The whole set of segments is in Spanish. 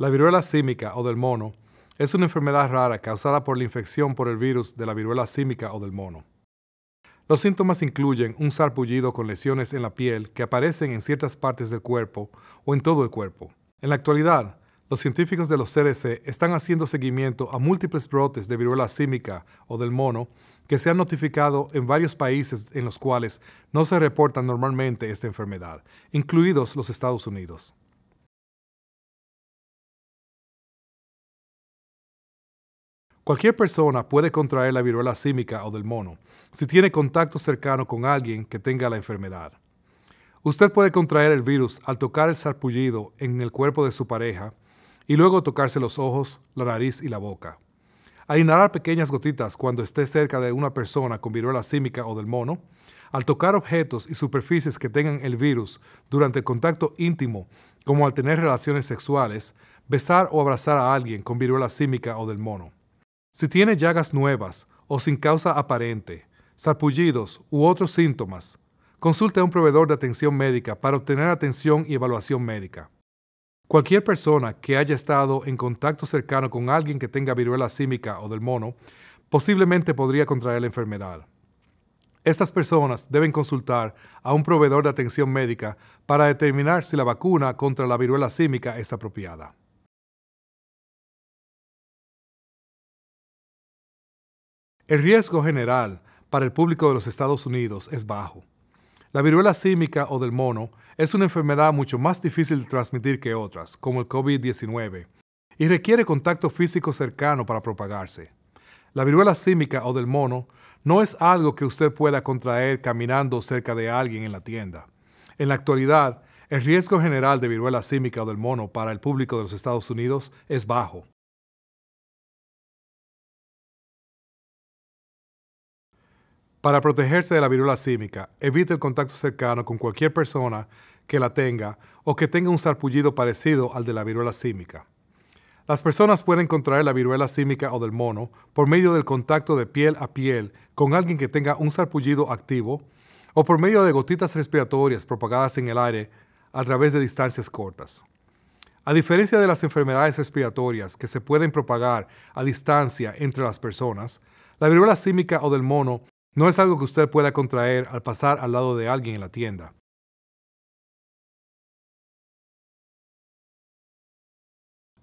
La viruela símica o del mono es una enfermedad rara causada por la infección por el virus de la viruela símica o del mono. Los síntomas incluyen un sarpullido con lesiones en la piel que aparecen en ciertas partes del cuerpo o en todo el cuerpo. En la actualidad, los científicos de los CDC están haciendo seguimiento a múltiples brotes de viruela símica o del mono que se han notificado en varios países en los cuales no se reporta normalmente esta enfermedad, incluidos los Estados Unidos. Cualquier persona puede contraer la viruela símica o del mono si tiene contacto cercano con alguien que tenga la enfermedad. Usted puede contraer el virus al tocar el sarpullido en el cuerpo de su pareja y luego tocarse los ojos, la nariz y la boca. Al inhalar pequeñas gotitas cuando esté cerca de una persona con viruela símica o del mono, al tocar objetos y superficies que tengan el virus durante el contacto íntimo, como al tener relaciones sexuales, besar o abrazar a alguien con viruela símica o del mono. Si tiene llagas nuevas o sin causa aparente, sarpullidos u otros síntomas, consulte a un proveedor de atención médica para obtener atención y evaluación médica. Cualquier persona que haya estado en contacto cercano con alguien que tenga viruela símica o del mono posiblemente podría contraer la enfermedad. Estas personas deben consultar a un proveedor de atención médica para determinar si la vacuna contra la viruela símica es apropiada. El riesgo general para el público de los Estados Unidos es bajo. La viruela símica o del mono es una enfermedad mucho más difícil de transmitir que otras, como el COVID-19, y requiere contacto físico cercano para propagarse. La viruela símica o del mono no es algo que usted pueda contraer caminando cerca de alguien en la tienda. En la actualidad, el riesgo general de viruela símica o del mono para el público de los Estados Unidos es bajo. Para protegerse de la viruela símica, evite el contacto cercano con cualquier persona que la tenga o que tenga un sarpullido parecido al de la viruela símica. Las personas pueden contraer la viruela símica o del mono por medio del contacto de piel a piel con alguien que tenga un sarpullido activo o por medio de gotitas respiratorias propagadas en el aire a través de distancias cortas. A diferencia de las enfermedades respiratorias que se pueden propagar a distancia entre las personas, la viruela símica o del mono no es algo que usted pueda contraer al pasar al lado de alguien en la tienda.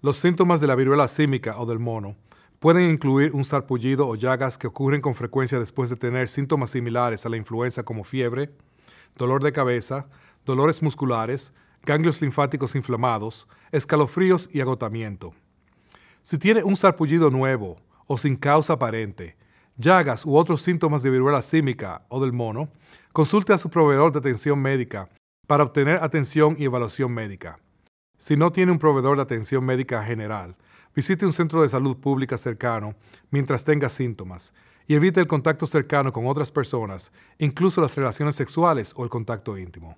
Los síntomas de la viruela símica o del mono pueden incluir un sarpullido o llagas que ocurren con frecuencia después de tener síntomas similares a la influenza como fiebre, dolor de cabeza, dolores musculares, ganglios linfáticos inflamados, escalofríos y agotamiento. Si tiene un sarpullido nuevo o sin causa aparente, llagas u otros síntomas de viruela símica o del mono, consulte a su proveedor de atención médica para obtener atención y evaluación médica. Si no tiene un proveedor de atención médica general, visite un centro de salud pública cercano mientras tenga síntomas y evite el contacto cercano con otras personas, incluso las relaciones sexuales o el contacto íntimo.